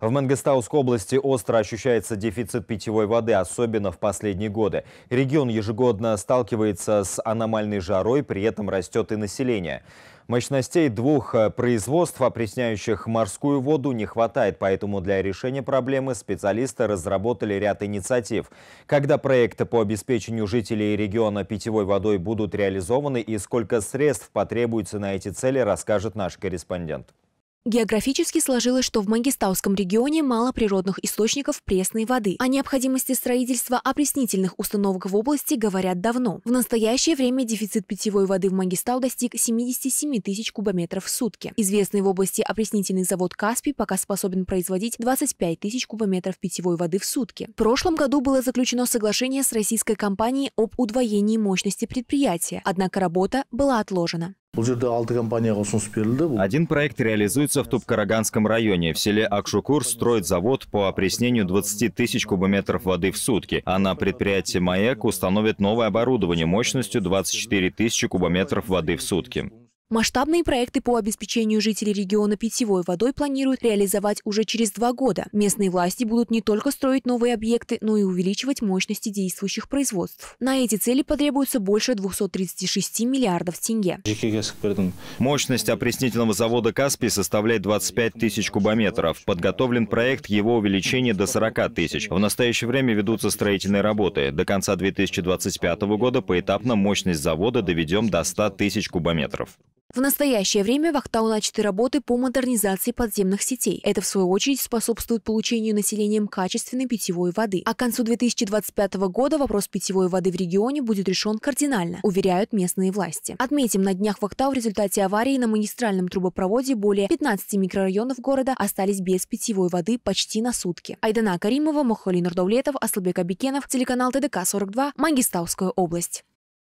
В Мангистауской области остро ощущается дефицит питьевой воды, особенно в последние годы. Регион ежегодно сталкивается с аномальной жарой, при этом растет и население. Мощностей двух э, производств, опресняющих морскую воду, не хватает, поэтому для решения проблемы специалисты разработали ряд инициатив. Когда проекты по обеспечению жителей региона питьевой водой будут реализованы и сколько средств потребуется на эти цели, расскажет наш корреспондент. Географически сложилось, что в Мангистауском регионе мало природных источников пресной воды. О а необходимости строительства опреснительных установок в области говорят давно. В настоящее время дефицит питьевой воды в Мангистау достиг 77 тысяч кубометров в сутки. Известный в области опреснительный завод «Каспий» пока способен производить 25 тысяч кубометров питьевой воды в сутки. В прошлом году было заключено соглашение с российской компанией об удвоении мощности предприятия, однако работа была отложена. Один проект реализуется в Тупкараганском районе. В селе Акшукур строит завод по опреснению 20 тысяч кубометров воды в сутки, а на предприятии МАЭК установят новое оборудование мощностью 24 тысячи кубометров воды в сутки. Масштабные проекты по обеспечению жителей региона питьевой водой планируют реализовать уже через два года. Местные власти будут не только строить новые объекты, но и увеличивать мощности действующих производств. На эти цели потребуется больше 236 миллиардов тенге. Мощность опреснительного завода «Каспий» составляет 25 тысяч кубометров. Подготовлен проект его увеличения до 40 тысяч. В настоящее время ведутся строительные работы. До конца 2025 года поэтапно мощность завода доведем до 100 тысяч кубометров. В настоящее время в Актау начаты работы по модернизации подземных сетей. Это, в свою очередь, способствует получению населением качественной питьевой воды. А к концу 2025 года вопрос питьевой воды в регионе будет решен кардинально, уверяют местные власти. Отметим, на днях в Актау в результате аварии на магистральном трубопроводе более 15 микрорайонов города остались без питьевой воды почти на сутки. Айдана Каримова, Мухалин Рдовлетов, Аслабек Абикенов, телеканал ТДК-42, Магистауская область.